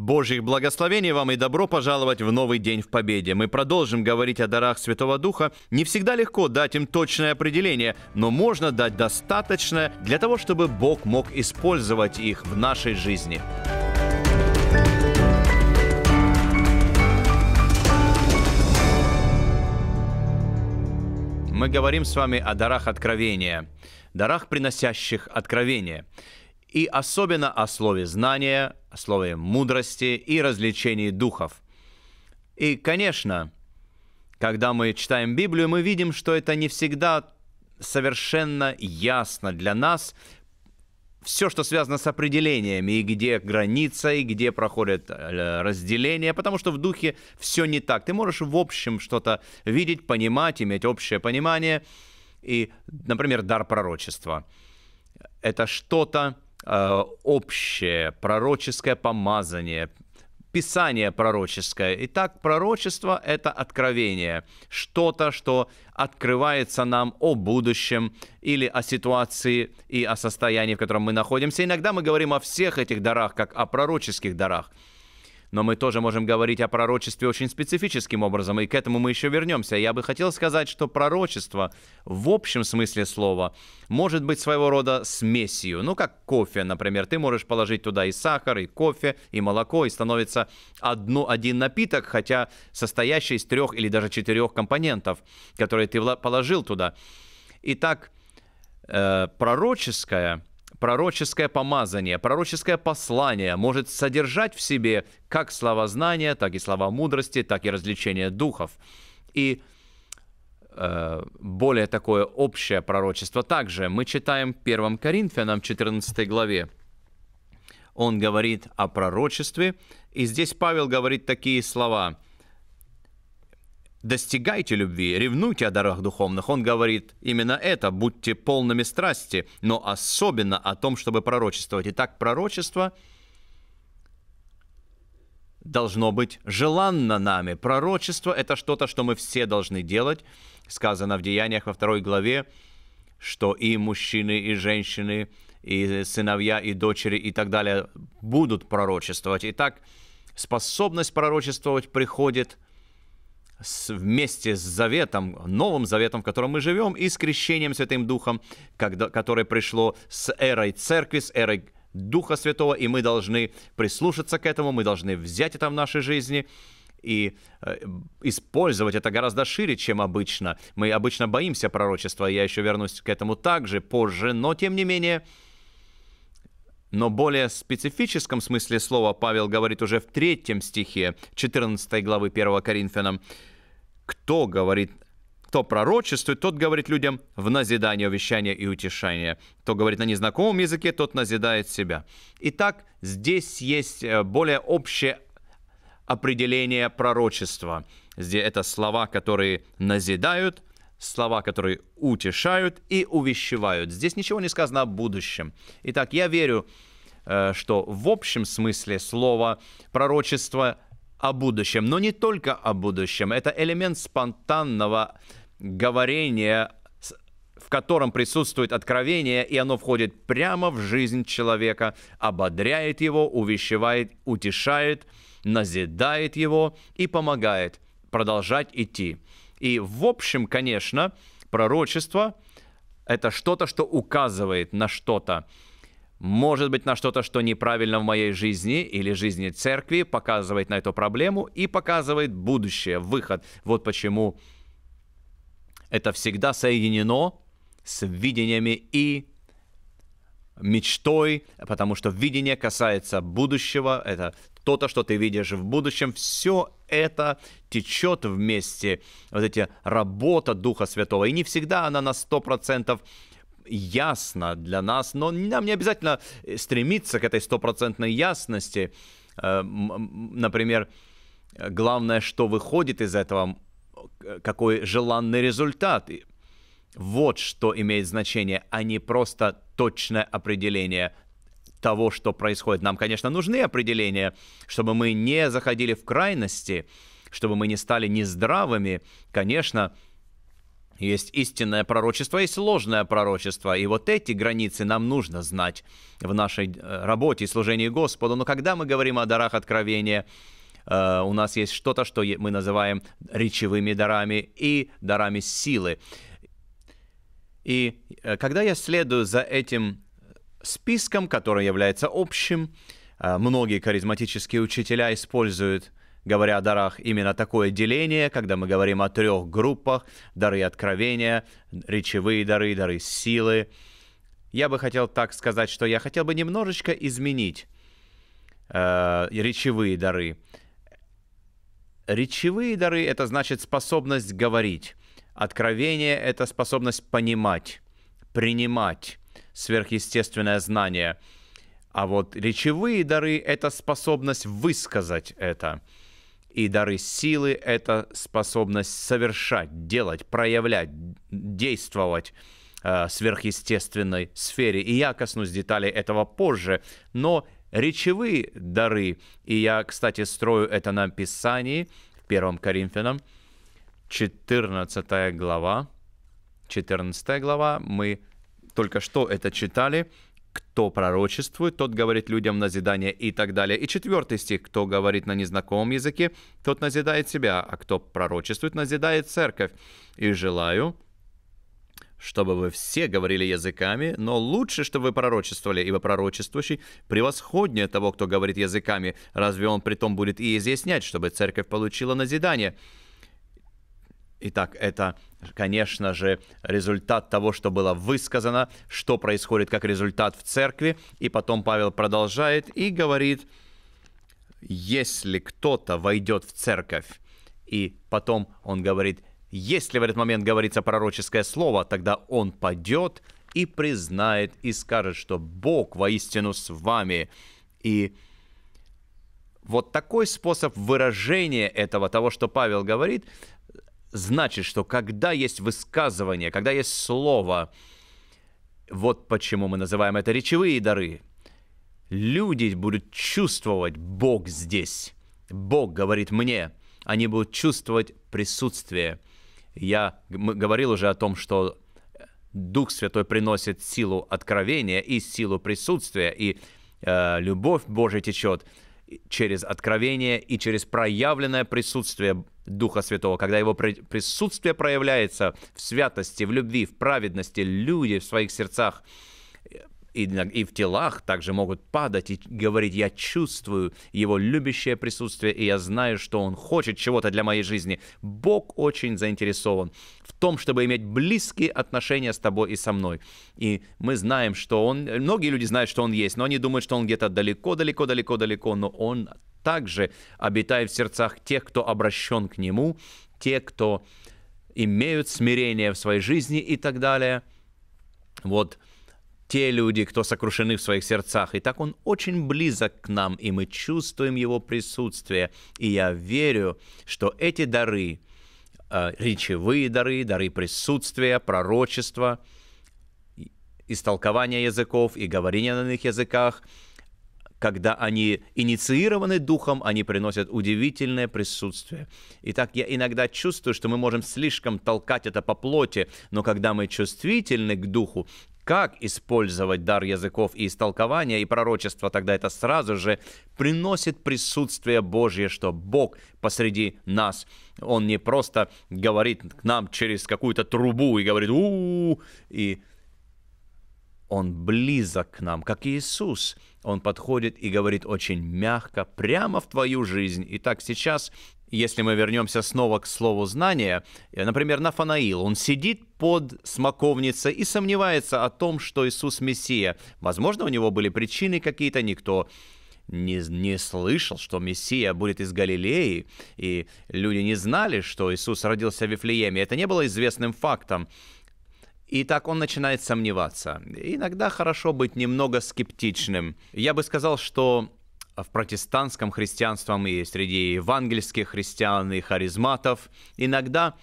Божьих благословений вам и добро пожаловать в новый день в победе. Мы продолжим говорить о дарах Святого Духа. Не всегда легко дать им точное определение, но можно дать достаточное для того, чтобы Бог мог использовать их в нашей жизни. Мы говорим с вами о дарах откровения, дарах, приносящих откровение и особенно о слове знания, о слове мудрости и развлечении духов. И, конечно, когда мы читаем Библию, мы видим, что это не всегда совершенно ясно для нас все, что связано с определениями, и где граница, и где проходит э, разделение, потому что в духе все не так. Ты можешь в общем что-то видеть, понимать, иметь общее понимание, и, например, дар пророчества. Это что-то, Э, общее, пророческое помазание, Писание пророческое. Итак, пророчество – это откровение, что-то, что открывается нам о будущем или о ситуации и о состоянии, в котором мы находимся. Иногда мы говорим о всех этих дарах, как о пророческих дарах – но мы тоже можем говорить о пророчестве очень специфическим образом, и к этому мы еще вернемся. Я бы хотел сказать, что пророчество в общем смысле слова может быть своего рода смесью. Ну, как кофе, например. Ты можешь положить туда и сахар, и кофе, и молоко, и становится одно, один напиток, хотя состоящий из трех или даже четырех компонентов, которые ты положил туда. Итак, э, пророческое – пророческое помазание, пророческое послание может содержать в себе как слова знания, так и слова мудрости, так и развлечения духов. И э, более такое общее пророчество. Также мы читаем в 1 Коринфянам 14 главе. Он говорит о пророчестве, и здесь Павел говорит такие слова – Достигайте любви, ревнуйте о дарах духовных. Он говорит именно это, будьте полными страсти, но особенно о том, чтобы пророчествовать. Итак, пророчество должно быть желанно нами. Пророчество – это что-то, что мы все должны делать. Сказано в Деяниях во второй главе, что и мужчины, и женщины, и сыновья, и дочери, и так далее будут пророчествовать. Итак, способность пророчествовать приходит с, вместе с заветом, новым заветом, в котором мы живем, и с крещением Святым Духом, когда, которое пришло с эрой церкви, с эрой Духа Святого, и мы должны прислушаться к этому, мы должны взять это в нашей жизни и э, использовать это гораздо шире, чем обычно. Мы обычно боимся пророчества, я еще вернусь к этому также позже, но тем не менее но более специфическом смысле слова Павел говорит уже в третьем стихе 14 главы 1 Коринфянам. «Кто говорит кто пророчествует, тот говорит людям в назидание, увещание и утешение. Кто говорит на незнакомом языке, тот назидает себя. Итак, здесь есть э, более общее определение пророчества. Здесь это слова, которые назидают, слова, которые утешают и увещевают. Здесь ничего не сказано о будущем. Итак, я верю, э, что в общем смысле слова пророчество о будущем, но не только о будущем. Это элемент спонтанного говорения, в котором присутствует откровение, и оно входит прямо в жизнь человека, ободряет его, увещевает, утешает, назидает его и помогает продолжать идти. И в общем, конечно, пророчество — это что-то, что указывает на что-то. Может быть, на что-то, что неправильно в моей жизни или жизни церкви, показывает на эту проблему и показывает будущее, выход. Вот почему это всегда соединено с видениями и мечтой, потому что видение касается будущего, это то-то, что ты видишь в будущем, все это течет вместе, вот эти работа Духа Святого, и не всегда она на 100% ясна для нас, но нам не обязательно э, стремиться к этой стопроцентной ясности. Э, например, главное, что выходит из этого, э, какой желанный результат. Вот что имеет значение, а не просто точное определение того, что происходит. Нам, конечно, нужны определения, чтобы мы не заходили в крайности, чтобы мы не стали нездравыми. Конечно, есть истинное пророчество, есть ложное пророчество. И вот эти границы нам нужно знать в нашей э, работе и служении Господу. Но когда мы говорим о дарах откровения, э, у нас есть что-то, что мы называем речевыми дарами и дарами силы. И э, когда я следую за этим списком, который является общим, э, многие харизматические учителя используют, говоря о дарах, именно такое деление, когда мы говорим о трех группах, дары откровения, речевые дары, дары силы. Я бы хотел так сказать, что я хотел бы немножечко изменить э, речевые дары. Речевые дары — это значит способность говорить. Откровение — это способность понимать, принимать сверхъестественное знание. А вот речевые дары — это способность высказать это. И дары силы — это способность совершать, делать, проявлять, действовать э, сверхъестественной сфере. И я коснусь деталей этого позже. Но речевые дары, и я, кстати, строю это на Писании, в 1 Коринфянам, 14 глава. 14 глава. Мы только что это читали. Кто пророчествует, тот говорит людям назидание и так далее. И четвертый стих. Кто говорит на незнакомом языке, тот назидает себя. А кто пророчествует, назидает церковь. И желаю, чтобы вы все говорили языками, но лучше, чтобы вы пророчествовали, ибо пророчествующий превосходнее того, кто говорит языками. Разве он при том будет и изъяснять, чтобы церковь получила назидание? Итак, это, конечно же, результат того, что было высказано, что происходит как результат в церкви. И потом Павел продолжает и говорит, если кто-то войдет в церковь, и потом он говорит, если в этот момент говорится пророческое слово, тогда он падет и признает и скажет, что Бог воистину с вами. И вот такой способ выражения этого, того, что Павел говорит, значит, что когда есть высказывание, когда есть слово, вот почему мы называем это речевые дары, люди будут чувствовать Бог здесь. Бог говорит мне, они будут чувствовать присутствие. Я говорил уже о том, что Дух Святой приносит силу откровения и силу присутствия, и э, любовь Божия течет – через откровение и через проявленное присутствие Духа Святого, когда его присутствие проявляется в святости, в любви, в праведности, люди в своих сердцах и, и в телах также могут падать и говорить, я чувствую его любящее присутствие, и я знаю, что он хочет чего-то для моей жизни. Бог очень заинтересован в том, чтобы иметь близкие отношения с тобой и со мной. И мы знаем, что он... Многие люди знают, что он есть, но они думают, что он где-то далеко-далеко-далеко-далеко, но он также обитает в сердцах тех, кто обращен к нему, те, кто имеют смирение в своей жизни и так далее. Вот те люди, кто сокрушены в своих сердцах. И так Он очень близок к нам, и мы чувствуем Его присутствие. И я верю, что эти дары, э, речевые дары, дары присутствия, пророчества, истолкования языков и говорения на иных языках, когда они инициированы Духом, они приносят удивительное присутствие. Итак, я иногда чувствую, что мы можем слишком толкать это по плоти, но когда мы чувствительны к Духу, как использовать дар языков и истолкования, и пророчество тогда это сразу же приносит присутствие Божье, что Бог посреди нас. Он не просто говорит к нам через какую-то трубу и говорит «у-у-у», и он близок к нам, как Иисус. Он подходит и говорит очень мягко, прямо в твою жизнь. Итак, сейчас если мы вернемся снова к слову знания, э, например, Нафанаил, он сидит под смоковницей и сомневается о том, что Иисус Мессия. Возможно, у него были причины какие-то, никто не, не слышал, что Мессия будет из Галилеи, и люди не знали, что Иисус родился в Вифлееме. Это не было известным фактом. И так он начинает сомневаться. Иногда хорошо быть немного скептичным. Я бы сказал, что в протестантском христианстве и среди евангельских христиан и харизматов. Иногда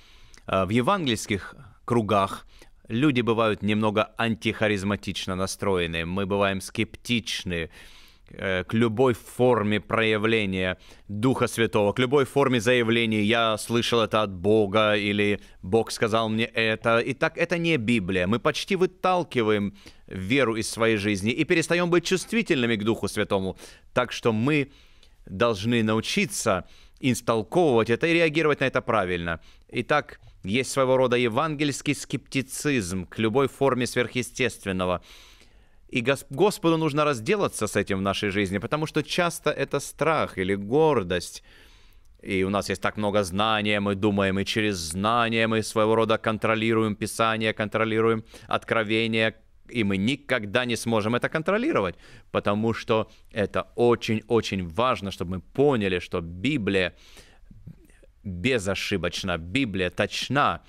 э, в евангельских кругах люди бывают немного антихаризматично настроены, мы бываем скептичны э, к любой форме проявления Духа Святого, к любой форме заявления «я слышал это от Бога» или «Бог сказал мне это». И так это не Библия. Мы почти выталкиваем веру из своей жизни и перестаем быть чувствительными к Духу Святому. Так что мы должны научиться истолковывать это и реагировать на это правильно. Итак, есть своего рода евангельский скептицизм к любой форме сверхъестественного. И Господу нужно разделаться с этим в нашей жизни, потому что часто это страх или гордость. И у нас есть так много знания, мы думаем и через знания, мы своего рода контролируем Писание, контролируем откровение, и мы никогда не сможем это контролировать, потому что это очень-очень важно, чтобы мы поняли, что Библия безошибочна, Библия точна,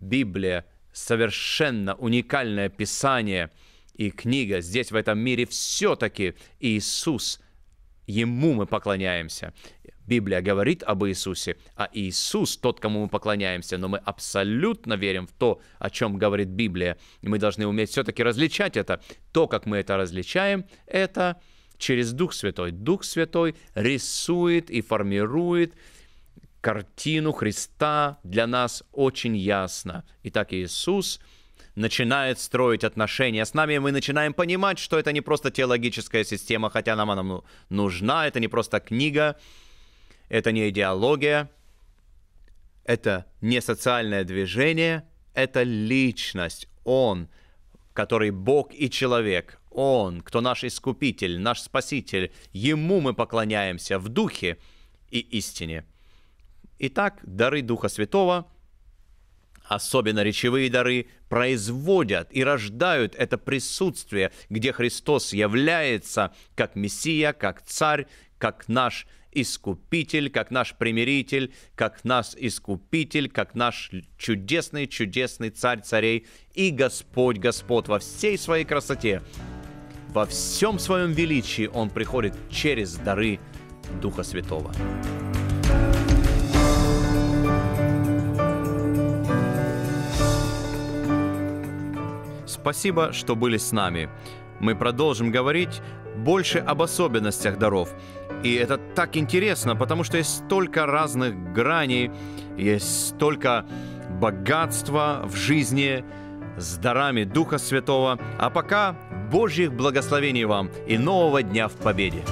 Библия совершенно уникальное писание и книга. Здесь, в этом мире, все-таки Иисус, Ему мы поклоняемся. Библия говорит об Иисусе, а Иисус тот, кому мы поклоняемся, но мы абсолютно верим в то, о чем говорит Библия. И мы должны уметь все-таки различать это. То, как мы это различаем, это через Дух Святой. Дух Святой рисует и формирует картину Христа для нас очень ясно. Итак, Иисус начинает строить отношения с нами, и мы начинаем понимать, что это не просто теологическая система, хотя нам она нужна, это не просто книга, это не идеология, это не социальное движение, это личность. Он, который Бог и человек. Он, кто наш Искупитель, наш Спаситель. Ему мы поклоняемся в Духе и истине. Итак, дары Духа Святого, особенно речевые дары, производят и рождают это присутствие, где Христос является как Мессия, как Царь, как наш Искупитель, как наш примиритель, как наш Искупитель, как наш чудесный, чудесный Царь царей и Господь Господ во всей своей красоте. Во всем своем величии Он приходит через дары Духа Святого. Спасибо, что были с нами. Мы продолжим говорить больше об особенностях даров, и это так интересно, потому что есть столько разных граней, есть столько богатства в жизни с дарами Духа Святого. А пока Божьих благословений вам и нового дня в победе!